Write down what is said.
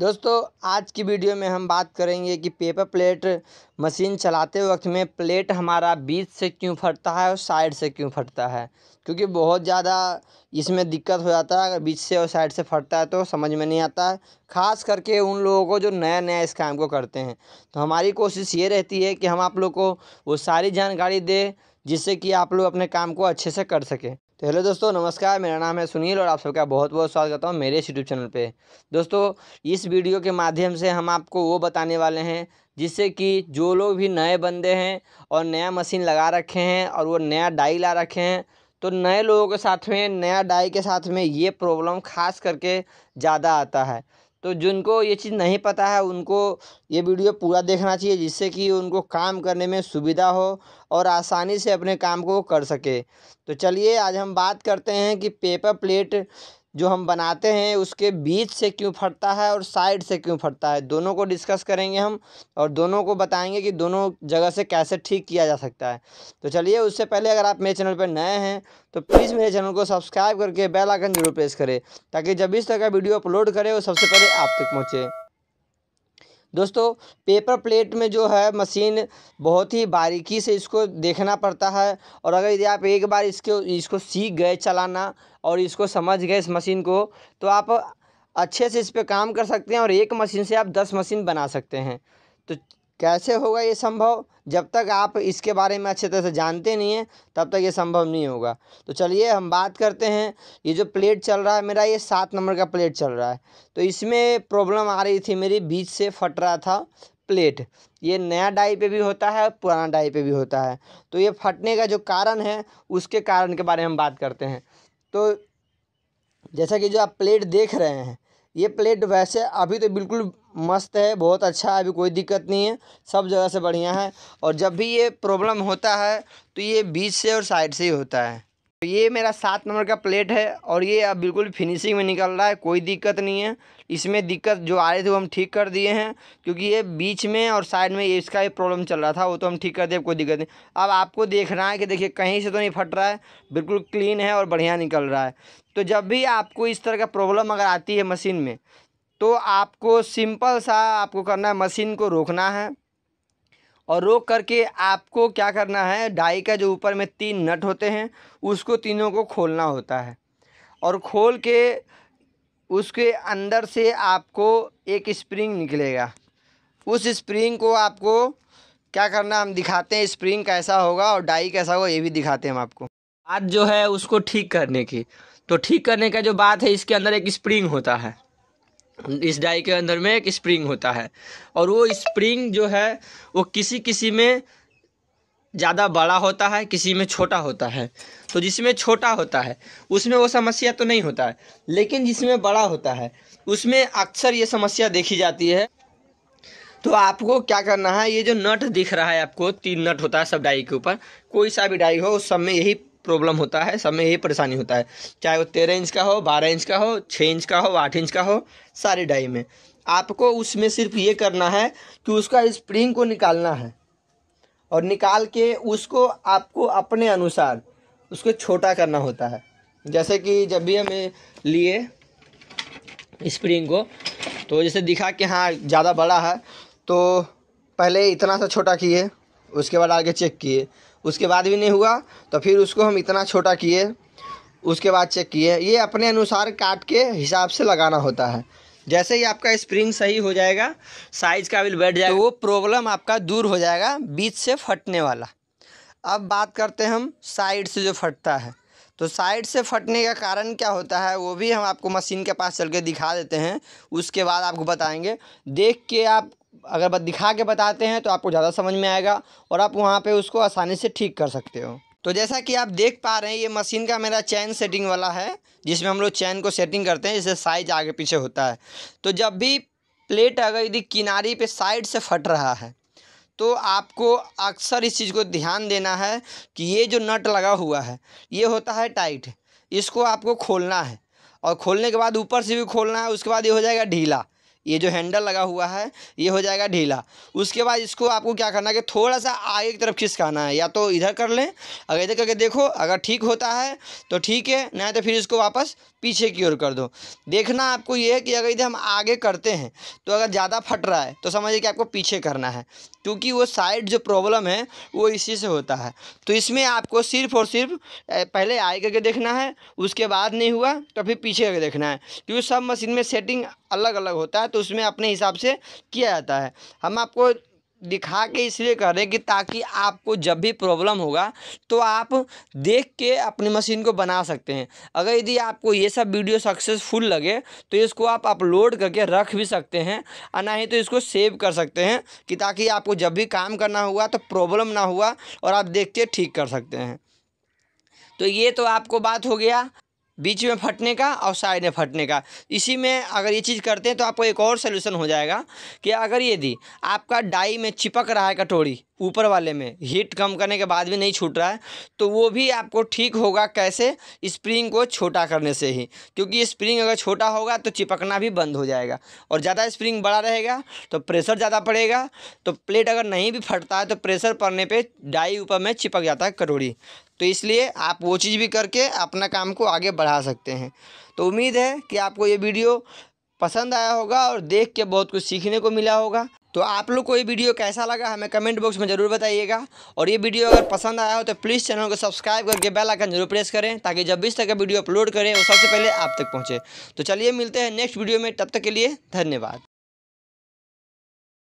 दोस्तों आज की वीडियो में हम बात करेंगे कि पेपर प्लेट मशीन चलाते वक्त में प्लेट हमारा बीच से क्यों फटता है और साइड से क्यों फटता है क्योंकि बहुत ज़्यादा इसमें दिक्कत हो जाता है अगर बीच से और साइड से फटता है तो समझ में नहीं आता है ख़ास करके उन लोगों को जो नया नया इस काम को करते हैं तो हमारी कोशिश ये रहती है कि हम आप लोग को वो सारी जानकारी दें जिससे कि आप लोग अपने काम को अच्छे से कर सकें तो हेलो दोस्तों नमस्कार मेरा नाम है सुनील और आप सबका बहुत बहुत स्वागत करता हूँ मेरे यूट्यूब चैनल पे दोस्तों इस वीडियो के माध्यम से हम आपको वो बताने वाले हैं जिससे कि जो लोग भी नए बंदे हैं और नया मशीन लगा रखे हैं और वो नया डाई ला रखे हैं तो नए लोगों के साथ में नया डाई के साथ में ये प्रॉब्लम खास करके ज़्यादा आता है तो जिनको ये चीज़ नहीं पता है उनको ये वीडियो पूरा देखना चाहिए जिससे कि उनको काम करने में सुविधा हो और आसानी से अपने काम को कर सके तो चलिए आज हम बात करते हैं कि पेपर प्लेट जो हम बनाते हैं उसके बीच से क्यों फटता है और साइड से क्यों फटता है दोनों को डिस्कस करेंगे हम और दोनों को बताएंगे कि दोनों जगह से कैसे ठीक किया जा सकता है तो चलिए उससे पहले अगर आप मेरे चैनल पर नए हैं तो प्लीज़ मेरे चैनल को सब्सक्राइब करके बेल आइकन जरूर प्रेस करें ताकि जब इस तरह का वीडियो अपलोड करें वो सबसे पहले आप तक पहुँचे दोस्तों पेपर प्लेट में जो है मशीन बहुत ही बारीकी से इसको देखना पड़ता है और अगर यदि आप एक बार इसको इसको सीख गए चलाना और इसको समझ गए इस मशीन को तो आप अच्छे से इस पर काम कर सकते हैं और एक मशीन से आप दस मशीन बना सकते हैं तो कैसे होगा ये संभव जब तक आप इसके बारे में अच्छे तरह से जानते नहीं हैं तब तक ये संभव नहीं होगा तो चलिए हम बात करते हैं ये जो प्लेट चल रहा है मेरा ये सात नंबर का प्लेट चल रहा है तो इसमें प्रॉब्लम आ रही थी मेरी बीच से फट रहा था प्लेट ये नया डाई पे भी होता है पुराना डाई पे भी होता है तो ये फटने का जो कारण है उसके कारण के बारे में हम बात करते हैं तो जैसा कि जो आप प्लेट देख रहे हैं ये प्लेट वैसे अभी तो बिल्कुल मस्त है बहुत अच्छा है अभी कोई दिक्कत नहीं है सब जगह से बढ़िया है और जब भी ये प्रॉब्लम होता है तो ये बीच से और साइड से ही होता है तो ये मेरा सात नंबर का प्लेट है और ये अब बिल्कुल फिनिशिंग में निकल रहा है कोई दिक्कत नहीं है इसमें दिक्कत जो आ रही थी वो हम ठीक कर दिए हैं क्योंकि ये बीच में और साइड में इसका भी प्रॉब्लम चल रहा था वो तो हम ठीक कर दिए कोई दिक्कत नहीं अब आपको देखना है कि देखिए कहीं से तो नहीं फट रहा है बिल्कुल क्लीन है और बढ़िया निकल रहा है तो जब भी आपको इस तरह का प्रॉब्लम अगर आती है मशीन में तो आपको सिंपल सा आपको करना है मशीन को रोकना है और रोक करके आपको क्या करना है डाई का जो ऊपर में तीन नट होते हैं उसको तीनों को खोलना होता है और खोल के उसके अंदर से आपको एक स्प्रिंग निकलेगा उस स्प्रिंग को आपको क्या करना हम दिखाते हैं स्प्रिंग कैसा होगा और डाई कैसा होगा ये भी दिखाते हैं हम आपको बात जो है उसको ठीक करने की तो ठीक करने का जो बात है इसके अंदर एक स्प्रिंग होता है इस डाई के अंदर में एक स्प्रिंग होता है और वो स्प्रिंग जो है वो किसी किसी में ज़्यादा बड़ा होता है किसी में छोटा होता है तो जिसमें छोटा होता है उसमें वो समस्या तो नहीं होता है लेकिन जिसमें बड़ा होता है उसमें अक्सर ये समस्या देखी जाती है तो आपको क्या करना है ये जो नट दिख रहा है आपको तीन नट होता है सब डाई के ऊपर कोई सा भी डाई हो उस सब में यही प्रॉब्लम होता है सब में यही परेशानी होता है चाहे वो तेरह इंच का हो बारह इंच का हो छः इंच का हो आठ इंच का हो सारे डाई में आपको उसमें सिर्फ ये करना है कि उसका स्प्रिंग को निकालना है और निकाल के उसको आपको अपने अनुसार उसको छोटा करना होता है जैसे कि जब भी हमें लिए स्प्रिंग को तो जैसे दिखा कि हाँ ज़्यादा बड़ा है तो पहले इतना सा छोटा किए उसके बाद आगे चेक किए उसके बाद भी नहीं हुआ तो फिर उसको हम इतना छोटा किए उसके बाद चेक किए ये अपने अनुसार काट के हिसाब से लगाना होता है जैसे ही आपका स्प्रिंग सही हो जाएगा साइज का बिल बैठ जाएगा तो वो प्रॉब्लम आपका दूर हो जाएगा बीच से फटने वाला अब बात करते हैं हम साइड से जो फटता है तो साइड से फटने का कारण क्या होता है वो भी हम आपको मशीन के पास चल के दिखा देते हैं उसके बाद आपको बताएंगे देख के आप अगर दिखा के बताते हैं तो आपको ज़्यादा समझ में आएगा और आप वहाँ पर उसको आसानी से ठीक कर सकते हो तो जैसा कि आप देख पा रहे हैं ये मशीन का मेरा चैन सेटिंग वाला है जिसमें हम लोग चैन को सेटिंग करते हैं जिससे साइज आगे पीछे होता है तो जब भी प्लेट अगर यदि किनारी पे साइड से फट रहा है तो आपको अक्सर इस चीज़ को ध्यान देना है कि ये जो नट लगा हुआ है ये होता है टाइट इसको आपको खोलना है और खोलने के बाद ऊपर से भी खोलना है उसके बाद ये हो जाएगा ढीला ये जो हैंडल लगा हुआ है ये हो जाएगा ढीला उसके बाद इसको आपको क्या करना है कि थोड़ा सा आगे की तरफ खिसकाना है या तो इधर कर लें अगर इधर करके देखो अगर ठीक होता है तो ठीक है नहीं तो फिर इसको वापस पीछे की ओर कर दो देखना आपको ये है कि अगर इधर हम आगे करते हैं तो अगर ज़्यादा फट रहा है तो समझिए कि आपको पीछे करना है क्योंकि वो साइड जो प्रॉब्लम है वो इसी से होता है तो इसमें आपको सिर्फ और सिर्फ पहले आगे करके देखना है उसके बाद नहीं हुआ तो फिर पीछे करके देखना है क्योंकि सब मशीन में सेटिंग अलग अलग होता है तो उसमें अपने हिसाब से किया जाता है हम आपको दिखा के इसलिए कर रहे हैं कि ताकि आपको जब भी प्रॉब्लम होगा तो आप देख के अपनी मशीन को बना सकते हैं अगर यदि आपको ये सब वीडियो सक्सेसफुल लगे तो इसको आप अपलोड करके रख भी सकते हैं और ना ही तो इसको सेव कर सकते हैं कि ताकि आपको जब भी काम करना हुआ तो प्रॉब्लम ना हुआ और आप देख के ठीक कर सकते हैं तो ये तो आपको बात हो गया बीच में फटने का और साइड में फटने का इसी में अगर ये चीज़ करते हैं तो आपको एक और सोल्यूशन हो जाएगा कि अगर यदि आपका डाई में चिपक रहा है कटोरी ऊपर वाले में हीट कम करने के बाद भी नहीं छूट रहा है तो वो भी आपको ठीक होगा कैसे स्प्रिंग को छोटा करने से ही क्योंकि स्प्रिंग अगर छोटा होगा तो चिपकना भी बंद हो जाएगा और ज़्यादा स्प्रिंग बड़ा रहेगा तो प्रेशर ज़्यादा पड़ेगा तो प्लेट अगर नहीं भी फटता है तो प्रेशर पड़ने पर डाई ऊपर में चिपक जाता है करोड़ी तो इसलिए आप वो चीज़ भी करके अपना काम को आगे बढ़ा सकते हैं तो उम्मीद है कि आपको ये वीडियो पसंद आया होगा और देख के बहुत कुछ सीखने को मिला होगा तो आप लोग को ये वीडियो कैसा लगा हमें कमेंट बॉक्स में ज़रूर बताइएगा और ये वीडियो अगर पसंद आया हो तो प्लीज़ चैनल को सब्सक्राइब करके बेल आइकन जरूर प्रेस करें ताकि जब भी इस तरह का वीडियो अपलोड करें वो सबसे पहले आप तक पहुंचे तो चलिए मिलते हैं नेक्स्ट वीडियो में तब तक के लिए धन्यवाद